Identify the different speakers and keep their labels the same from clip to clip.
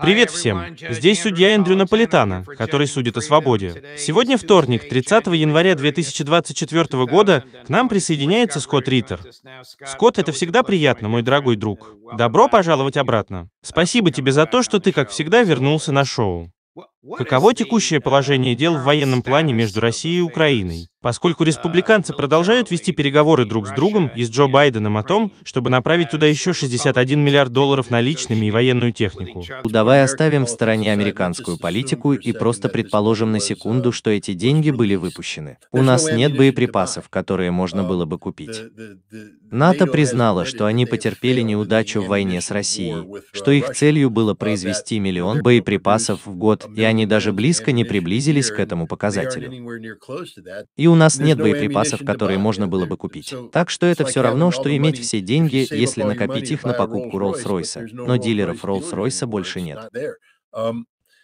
Speaker 1: Привет всем! Здесь судья Эндрю Наполитана, который судит о свободе. Сегодня вторник, 30 января 2024 года, к нам присоединяется Скотт Риттер. Скотт, это всегда приятно, мой дорогой друг. Добро пожаловать обратно. Спасибо тебе за то, что ты, как всегда, вернулся на шоу. Каково текущее положение дел в военном плане между Россией и Украиной? Поскольку uh, республиканцы продолжают вести переговоры друг с другом и с Джо Байденом о том, чтобы направить туда еще 61 миллиард долларов наличными и военную технику.
Speaker 2: Давай оставим в стороне американскую политику и просто предположим на секунду, что эти деньги были выпущены. У нас нет боеприпасов, которые можно было бы um, купить. НАТО признало, что они потерпели неудачу в войне с Россией, что их целью было произвести миллион боеприпасов в год, и они даже близко не приблизились к этому показателю. И у нас нет боеприпасов, которые можно было бы купить. Так что это все равно, что иметь все деньги, если накопить их на покупку Rolls-Royce. Но дилеров Rolls-Royce больше нет.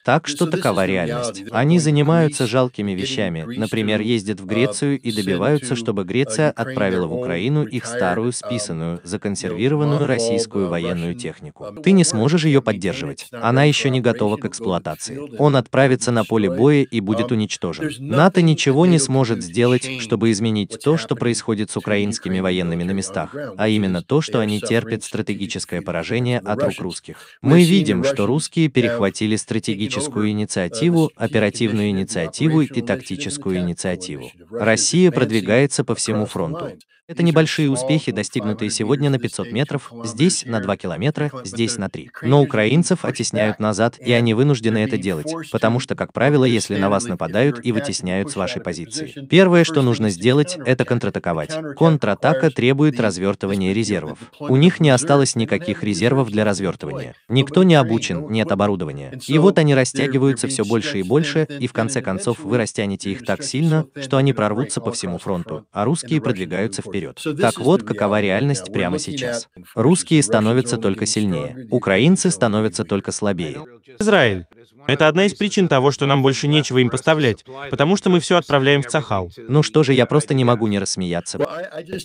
Speaker 2: Так что такова реальность. Они занимаются жалкими вещами, например, ездят в uh, Грецию и добиваются, чтобы uh, Греция отправила в Украину их старую, um, списанную, uh, законсервированную российскую военную технику. Um, Ты не сможешь ее поддерживать. Она еще не готова к эксплуатации. Он отправится на поле боя и будет um, уничтожен. НАТО ничего не сможет сделать, чтобы изменить то, что происходит с украинскими военными на местах, а именно то, что они терпят стратегическое поражение от рук русских. Мы видим, что русские перехватили стратегическое стратегическую э, инициативу, оперативную инициативу и тактическую инициативу. Россия продвигается по всему фронту. Это небольшие успехи, достигнутые сегодня на 500 метров, здесь на 2 километра, здесь на 3. Но украинцев оттесняют э, назад, и они э, вынуждены это делать, потому что, как правило, если на вас нападают и вытесняют с вашей позиции. Первое, что нужно сделать, это контратаковать. Контратака требует развертывания резервов. У них не осталось никаких резервов для развертывания. Никто не обучен, нет оборудования. И вот они растягиваются все больше и больше, и в конце концов вы растянете их так сильно, что они прорвутся по всему фронту, а русские продвигаются вперед вперед. Так вот, какова реальность прямо сейчас. Русские становятся только сильнее, украинцы становятся только слабее.
Speaker 1: Израиль. Это одна из причин того, что нам больше нечего им поставлять, потому что мы все отправляем в Цахал. Ну что же, я просто не могу не рассмеяться.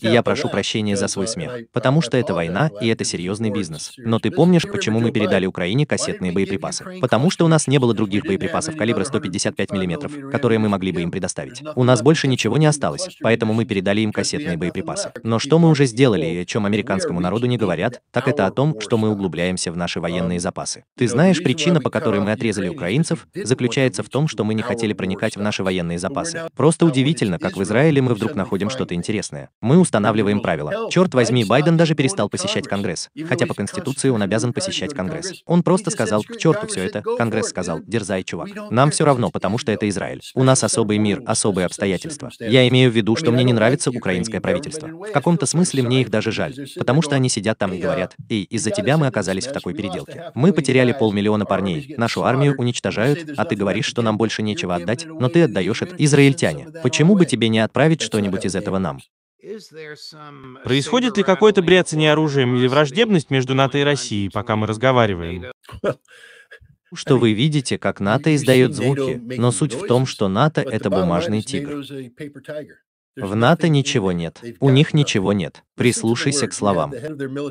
Speaker 1: И я прошу прощения за свой
Speaker 2: смех, потому что это война, и это серьезный бизнес. Но ты помнишь, почему мы передали Украине кассетные боеприпасы? Потому что у нас не было других боеприпасов калибра 155 мм, которые мы могли бы им предоставить. У нас больше ничего не осталось, поэтому мы передали им кассетные боеприпасы. Но что мы уже сделали и о чем американскому народу не говорят, так это о том, что мы углубляемся в наши военные запасы. Ты знаешь причина, по которой мы отрезали украинцев заключается в том, что мы не хотели проникать в наши военные запасы. Просто удивительно, как в Израиле мы вдруг находим что-то интересное. Мы устанавливаем правила. Черт возьми, Байден даже перестал посещать Конгресс. Хотя по Конституции он обязан посещать Конгресс. Он просто сказал, к черту все это. Конгресс сказал, дерзай, чувак. Нам все равно, потому что это Израиль. У нас особый мир, особые обстоятельства. Я имею в виду, что мне не нравится украинское правительство. В каком-то смысле мне их даже жаль, потому что они сидят там и говорят, и из из-за тебя мы оказались в такой переделке. Мы потеряли полмиллиона парней, нашу армию уничтожают, а ты говоришь, что нам больше нечего отдать, но ты отдаешь это. Израильтяне, почему бы тебе не отправить что-нибудь из этого нам?
Speaker 1: Происходит ли какое-то бряцание оружием или враждебность между НАТО и Россией, пока мы разговариваем?
Speaker 2: Ну,
Speaker 1: что вы видите, как НАТО издает звуки, но суть в том, что НАТО — это бумажный
Speaker 2: тигр. В НАТО ничего нет, у них ничего нет. Прислушайся к словам.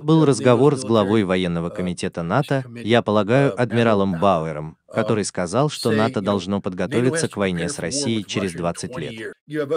Speaker 2: Был разговор с главой военного uh, комитета НАТО, я полагаю, адмиралом Бауэром, который сказал, что НАТО должно подготовиться к войне с Россией через 20 лет.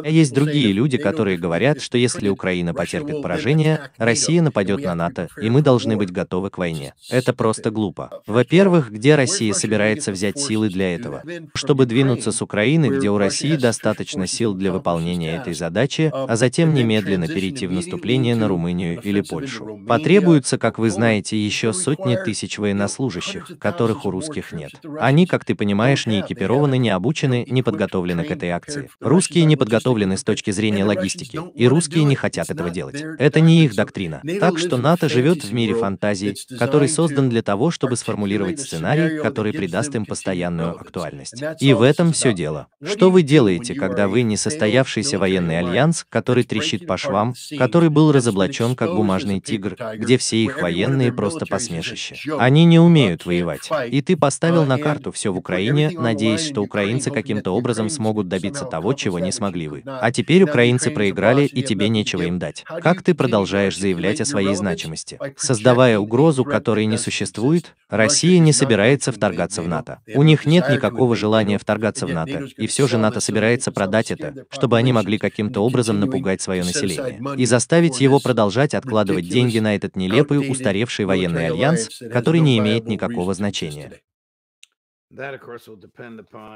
Speaker 1: Есть другие
Speaker 2: люди, которые говорят, что если Украина потерпит поражение, Россия нападет на НАТО, и мы должны быть готовы к войне. Это просто глупо. Во-первых, где Россия собирается взять силы для этого? Чтобы двинуться с Украины, где у России достаточно сил для выполнения этой задачи, uh, а затем немедленно перейти в наступление на Румынию или Польшу. Потребуется, как вы знаете, еще сотни тысяч военнослужащих, которых у русских нет. Они, как ты понимаешь, не экипированы, не обучены, не подготовлены к этой акции. Русские не подготовлены с точки зрения логистики, и русские не хотят этого делать. Это не их доктрина. Так что НАТО живет в мире фантазий, который создан для того, чтобы сформулировать сценарий, который придаст им постоянную актуальность. И в этом все дело. Что вы делаете, когда вы несостоявшийся военный альянс, который трещит по швам, который был разоблачен как бумажный тигр, где все их военные просто посмешище? Они не умеют воевать. И ты поставил на карту карту все в Украине, надеясь, что украинцы каким-то образом смогут добиться того, чего не смогли вы. А теперь украинцы проиграли, и тебе нечего им дать. Как ты продолжаешь заявлять о своей значимости? Создавая угрозу, которой не существует, Россия не собирается вторгаться в НАТО. У них нет никакого желания вторгаться в НАТО, и все же НАТО собирается продать это, чтобы они могли каким-то образом напугать свое население и заставить его продолжать откладывать деньги на этот нелепый, устаревший военный альянс, который не имеет никакого значения.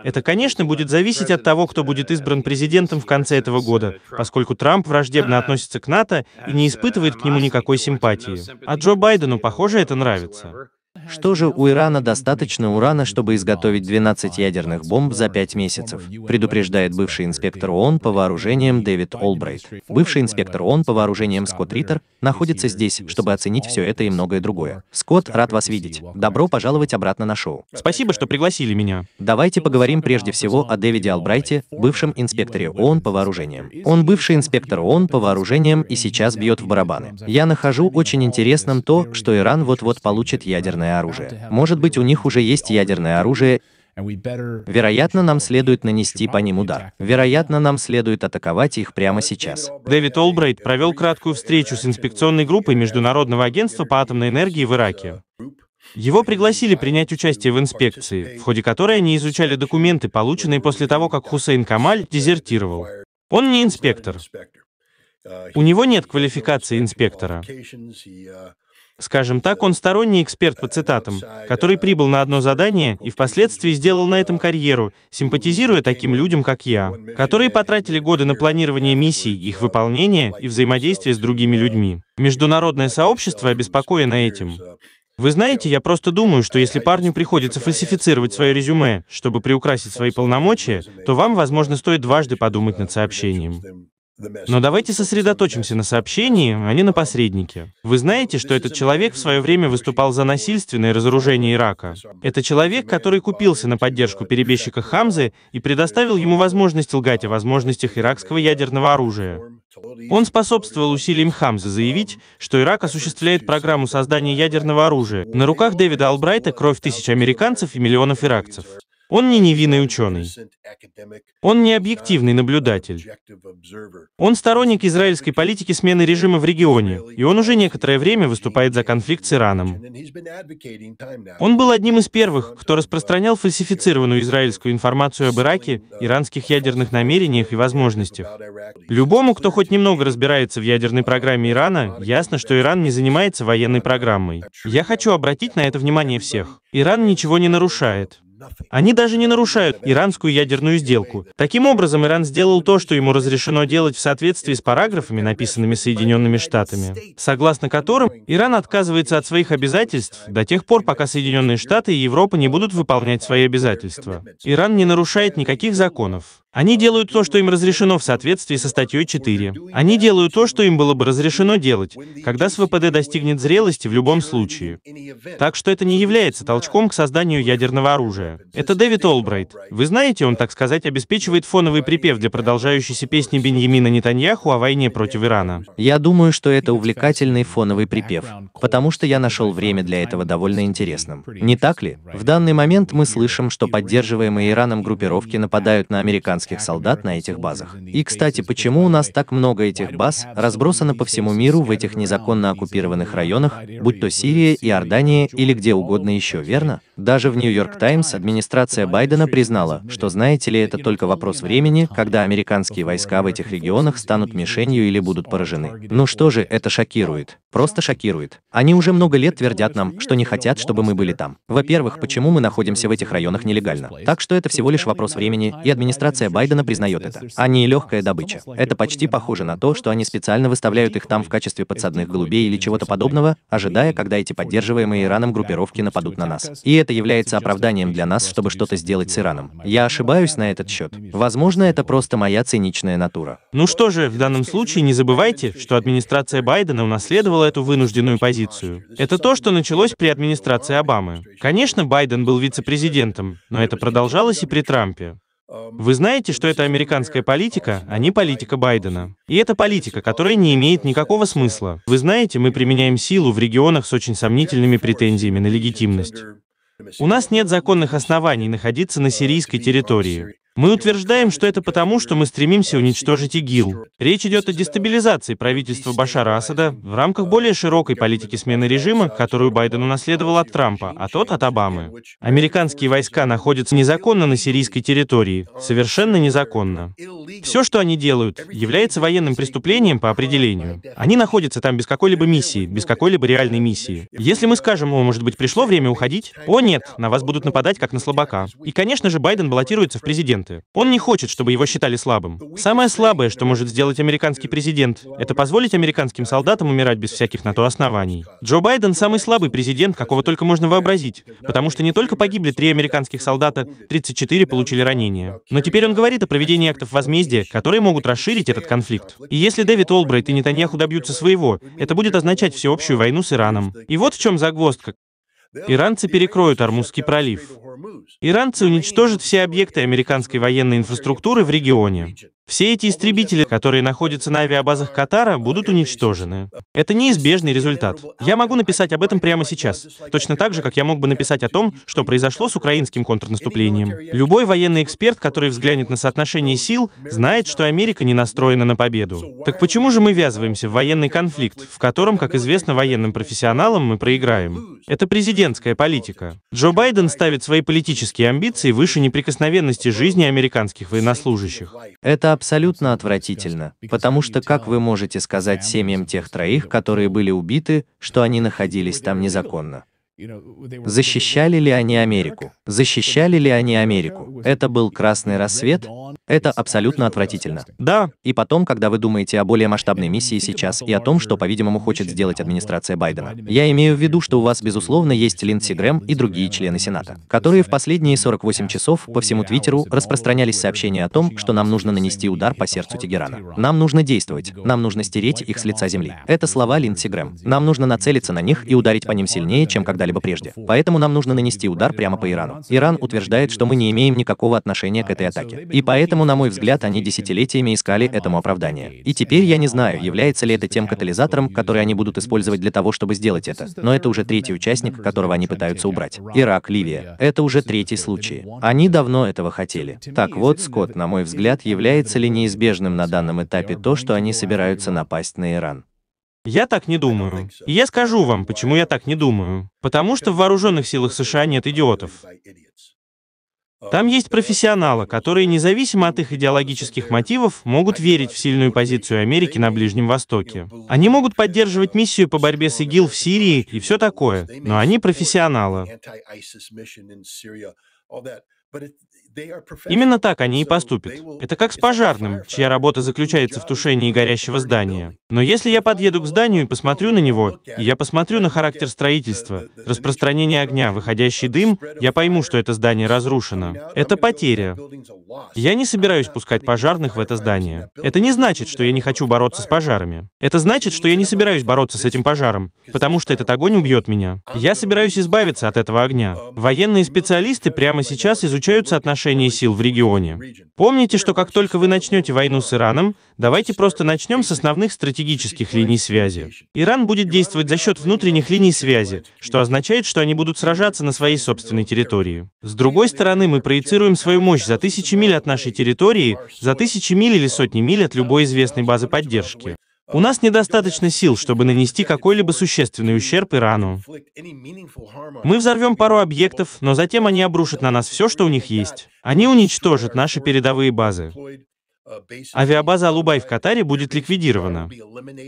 Speaker 1: Это, конечно, будет зависеть от того, кто будет избран президентом в конце этого года, uh, поскольку Трамп враждебно uh, относится к НАТО и не испытывает uh, к нему никакой симпатии. А Джо Байдену, похоже, это нравится.
Speaker 2: Что же, у Ирана достаточно урана, чтобы изготовить 12 ядерных бомб за 5 месяцев, предупреждает бывший инспектор ООН по вооружениям Дэвид Олбрайт. Бывший инспектор ООН по вооружениям Скотт Риттер находится здесь, чтобы оценить все это и многое другое. Скотт, рад вас видеть. Добро пожаловать обратно на шоу. Спасибо, что пригласили меня. Давайте поговорим прежде всего о Дэвиде Албрайте, бывшем инспекторе ООН по вооружениям. Он бывший инспектор ООН по вооружениям и сейчас бьет в барабаны. Я нахожу очень интересным то, что Иран вот-вот получит ядерное оружие. Может быть, у них уже есть ядерное оружие,
Speaker 1: Вероятно,
Speaker 2: нам следует нанести по ним удар. Вероятно, нам следует атаковать их прямо сейчас.
Speaker 1: Дэвид Олбрейт провел краткую встречу с инспекционной группой Международного агентства по атомной энергии в Ираке. Его пригласили принять участие в инспекции, в ходе которой они изучали документы, полученные после того, как Хусейн Камаль дезертировал. Он не инспектор. Uh, у него нет квалификации инспектора. Скажем так, он сторонний эксперт по цитатам, который прибыл на одно задание и впоследствии сделал на этом карьеру, симпатизируя таким людям, как я, которые потратили годы на планирование миссий, их выполнение и взаимодействие с другими людьми. Международное сообщество обеспокоено этим. Вы знаете, я просто думаю, что если парню приходится фальсифицировать свое резюме, чтобы приукрасить свои полномочия, то вам, возможно, стоит дважды подумать над сообщением. Но давайте сосредоточимся на сообщении, а не на посреднике. Вы знаете, что этот человек в свое время выступал за насильственное разоружение Ирака. Это человек, который купился на поддержку перебежчика Хамзы и предоставил ему возможность лгать о возможностях иракского ядерного оружия. Он способствовал усилиям Хамзы заявить, что Ирак осуществляет программу создания ядерного оружия. На руках Дэвида Албрайта кровь тысяч американцев и миллионов иракцев. Он не невинный ученый. Он не объективный наблюдатель. Он сторонник израильской политики смены режима в регионе, и он уже некоторое время выступает за конфликт с Ираном. Он был одним из первых, кто распространял фальсифицированную израильскую информацию об Ираке, uh, иранских ядерных намерениях и возможностях. Любому, кто хоть немного разбирается в ядерной программе Ирана, ясно, что Иран не занимается военной программой. Я хочу обратить на это внимание всех. Иран ничего не нарушает. Они даже не нарушают иранскую ядерную сделку. Таким образом, Иран сделал то, что ему разрешено делать в соответствии с параграфами, написанными Соединенными Штатами, согласно которым Иран отказывается от своих обязательств до тех пор, пока Соединенные Штаты и Европа не будут выполнять свои обязательства. Иран не нарушает никаких законов. Они делают то, что им разрешено в соответствии со статьей 4. Они делают то, что им было бы разрешено делать, когда СВПД достигнет зрелости в любом случае. Так что это не является толчком к созданию ядерного оружия. Это Дэвид Олбрайт. Вы знаете, он, так сказать, обеспечивает фоновый припев для продолжающейся песни Беньямина Нетаньяху о войне против Ирана. Я думаю, что это увлекательный
Speaker 2: фоновый припев, потому что я нашел время для этого довольно интересным. Не так ли? В данный момент мы слышим, что поддерживаемые Ираном группировки нападают на американские американских солдат на этих базах. И, кстати, почему у нас так много этих баз разбросано по всему миру в этих незаконно оккупированных районах, будь то Сирия, Иордания или где угодно еще, верно? Даже в Нью-Йорк Таймс администрация Байдена признала, что знаете ли, это только вопрос времени, когда американские войска в этих регионах станут мишенью или будут поражены. Ну что же, это шокирует. Просто шокирует. Они уже много лет твердят нам, что не хотят, чтобы мы были там. Во-первых, почему мы находимся в этих районах нелегально? Так что это всего лишь вопрос времени, и администрация Байдена признает это. Они легкая добыча. Это почти похоже на то, что они специально выставляют их там в качестве подсадных голубей или чего-то подобного, ожидая, когда эти поддерживаемые Ираном группировки нападут на нас. И это является оправданием для нас, чтобы что-то сделать с Ираном. Я ошибаюсь на этот счет. Возможно, это просто моя циничная натура.
Speaker 1: Ну что же, в данном случае не забывайте, что администрация Байдена унаследовала эту вынужденную позицию. Это то, что началось при администрации Обамы. Конечно, Байден был вице-президентом, но это продолжалось и при Трампе. Вы знаете, что это американская политика, а не политика Байдена. И это политика, которая не имеет никакого смысла. Вы знаете, мы применяем силу в регионах с очень сомнительными претензиями на легитимность. У нас нет законных оснований находиться на uh, сирийской территории. Мы утверждаем, что это потому, что мы стремимся уничтожить ИГИЛ. Речь идет о дестабилизации правительства Башара Асада в рамках более широкой политики смены режима, которую Байден унаследовал от Трампа, а тот от Обамы. Американские войска находятся незаконно на сирийской территории, совершенно незаконно. Все, что они делают, является военным преступлением по определению. Они находятся там без какой-либо миссии, без какой-либо реальной миссии. Если мы скажем, о, может быть, пришло время уходить? О, нет, на вас будут нападать, как на слабака. И, конечно же, Байден баллотируется в президент аргументы. Он не хочет, чтобы его считали слабым. Самое слабое, что может сделать американский президент, это позволить американским солдатам умирать без всяких на то оснований. Джо Байден самый слабый президент, какого только можно вообразить, потому что не только погибли три американских солдата, 34 получили ранения. Но теперь он говорит о проведении актов возмездия, которые могут расширить этот конфликт. И если Дэвид Олбрайт и Нетаньяху добьются своего, это будет означать всеобщую войну с Ираном. И вот в чем загвоздка. Иранцы перекроют Армузский пролив. Иранцы уничтожат все объекты американской военной инфраструктуры в регионе. Все эти истребители, которые находятся на авиабазах Катара, будут уничтожены. Это неизбежный результат. Я могу написать об этом прямо сейчас, точно так же, как я мог бы написать о том, что произошло с украинским контрнаступлением. Любой военный эксперт, который взглянет на соотношение сил, знает, что Америка не настроена на победу. Так почему же мы ввязываемся в военный конфликт, в котором, как известно военным профессионалам, мы проиграем? Это президентская политика. Джо Байден ставит свои политические амбиции выше неприкосновенности жизни американских военнослужащих.
Speaker 2: Это абсолютно отвратительно, потому что как вы можете сказать семьям тех троих, которые были убиты, что они находились там незаконно? Защищали ли они Америку? Защищали ли они Америку? Это был красный рассвет? Это абсолютно отвратительно. Да. И потом, когда вы думаете о более масштабной миссии сейчас и о том, что, по-видимому, хочет сделать администрация Байдена, я имею в виду, что у вас, безусловно, есть Линдси Грэм и другие члены Сената, которые в последние 48 часов по всему Твиттеру распространялись сообщения о том, что нам нужно нанести удар по сердцу Тегерана. Нам нужно действовать, нам нужно стереть их с лица земли. Это слова Линдси Грэм. Нам нужно нацелиться на них и ударить по ним сильнее, чем когда когда-либо прежде. Поэтому нам нужно нанести удар прямо по Ирану. Иран утверждает, что мы не имеем никакого отношения к этой атаке. И поэтому, на мой взгляд, они десятилетиями искали этому оправдание. И теперь я не знаю, является ли это тем катализатором, который они будут использовать для того, чтобы сделать это. Но это уже третий участник, которого они пытаются убрать. Ирак, Ливия. Это уже третий случай. Они давно этого хотели. Так вот, Скотт, на мой взгляд, является ли неизбежным на данном этапе то, что они собираются напасть на Иран. Я так не думаю.
Speaker 1: И я скажу вам, почему я так не думаю. Потому что в вооруженных силах США нет идиотов. Там есть профессионалы, которые, независимо от их идеологических мотивов, могут верить в сильную позицию Америки на Ближнем Востоке. Они могут поддерживать миссию по борьбе с ИГИЛ в Сирии и все такое, но они профессионалы. Именно так они и поступят. Это как с пожарным, чья работа заключается в тушении горящего здания. Но если я подъеду к зданию и посмотрю на него, и я посмотрю на характер строительства, распространение огня, выходящий дым, я пойму, что это здание разрушено. Это потеря. Я не собираюсь пускать пожарных в это здание. Это не значит, что я не хочу бороться с пожарами. Это значит, что я не собираюсь бороться с этим пожаром, потому что этот огонь убьет меня. Я собираюсь избавиться от этого огня. Военные специалисты прямо сейчас изучают соотношение соотношении сил в регионе. Помните, что как только вы начнете войну с Ираном, давайте просто начнем с основных стратегических линий связи. Иран будет действовать за счет внутренних линий связи, что означает, что они будут сражаться на своей собственной территории. С другой стороны, мы проецируем свою мощь за тысячи миль от нашей территории, за тысячи миль или сотни миль от любой известной базы поддержки. У нас недостаточно сил, чтобы нанести какой-либо существенный ущерб Ирану. Мы взорвем пару объектов, но затем они обрушат на нас все, что у них есть. Они уничтожат наши передовые базы. Uh, Авиабаза Алубай в Катаре будет ликвидирована.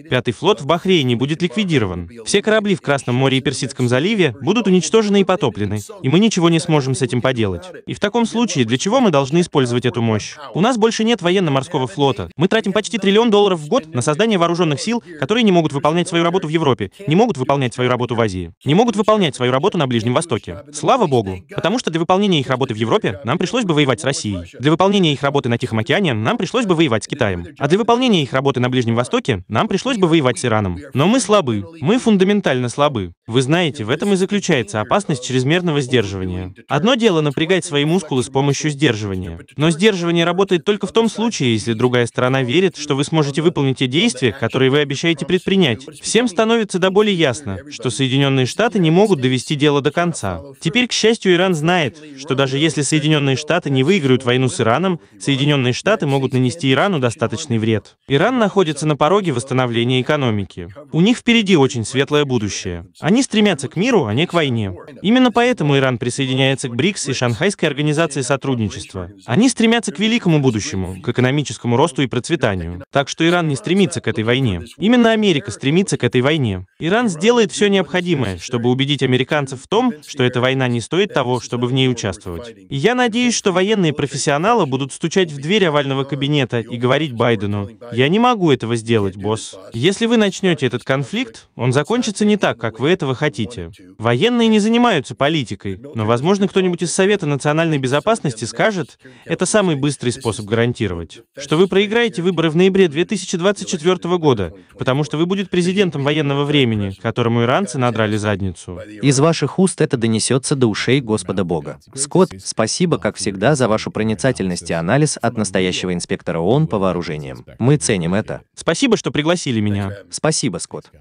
Speaker 1: Пятый флот в Бахрейне будет ликвидирован. Все корабли в Красном море и Персидском заливе будут уничтожены и потоплены, и мы ничего не сможем с этим поделать. И в таком случае, для чего мы должны использовать эту мощь? У нас больше нет военно-морского флота. Мы тратим почти триллион долларов в год на создание вооруженных сил, которые не могут выполнять свою работу в Европе, не могут выполнять свою работу в Азии, не могут выполнять свою работу на Ближнем Востоке. Слава богу, потому что для выполнения их работы в Европе нам пришлось бы воевать с Россией. Для выполнения их работы на Тихом океане нам пришлось пришлось бы воевать с Китаем. А для выполнения их работы на Ближнем Востоке нам пришлось бы воевать с Ираном. Но мы слабы. Мы фундаментально слабы. Вы знаете, в этом и заключается опасность чрезмерного сдерживания. Одно дело напрягать свои мускулы с помощью сдерживания. Но сдерживание работает только в том случае, если другая сторона верит, что вы сможете выполнить те действия, которые вы обещаете предпринять. Всем становится до боли ясно, что Соединенные Штаты не могут довести дело до конца. Теперь, к счастью, Иран знает, что даже если Соединенные Штаты не выиграют войну с Ираном, Соединенные Штаты могут нанести Ирану достаточный вред. Иран находится на пороге восстановления экономики. У них впереди очень светлое будущее. Они стремятся к миру, а не к войне. Именно поэтому Иран присоединяется к БРИКС и Шанхайской организации сотрудничества. Они стремятся к великому будущему, к экономическому росту и процветанию. Так что Иран не стремится к этой войне. Именно Америка стремится к этой войне. Иран сделает все необходимое, чтобы убедить американцев в том, что эта война не стоит того, чтобы в ней участвовать. И я надеюсь, что военные профессионалы будут стучать в дверь овального кабинета кабинета и говорить Байдену, «Я не могу этого сделать, босс». Если вы начнете этот конфликт, он закончится не так, как вы этого хотите. Военные не занимаются политикой, но, возможно, кто-нибудь из Совета национальной безопасности скажет, это самый быстрый способ гарантировать, что вы проиграете выборы в ноябре 2024 года, потому что вы будете президентом военного времени, которому иранцы надрали задницу.
Speaker 2: Из ваших уст это донесется до ушей Господа Бога. Скотт, спасибо, как всегда, за вашу проницательность и анализ от настоящего инспектора сектора ООН по
Speaker 1: вооружениям. Мы ценим это. Спасибо, что пригласили меня. Спасибо, Скотт.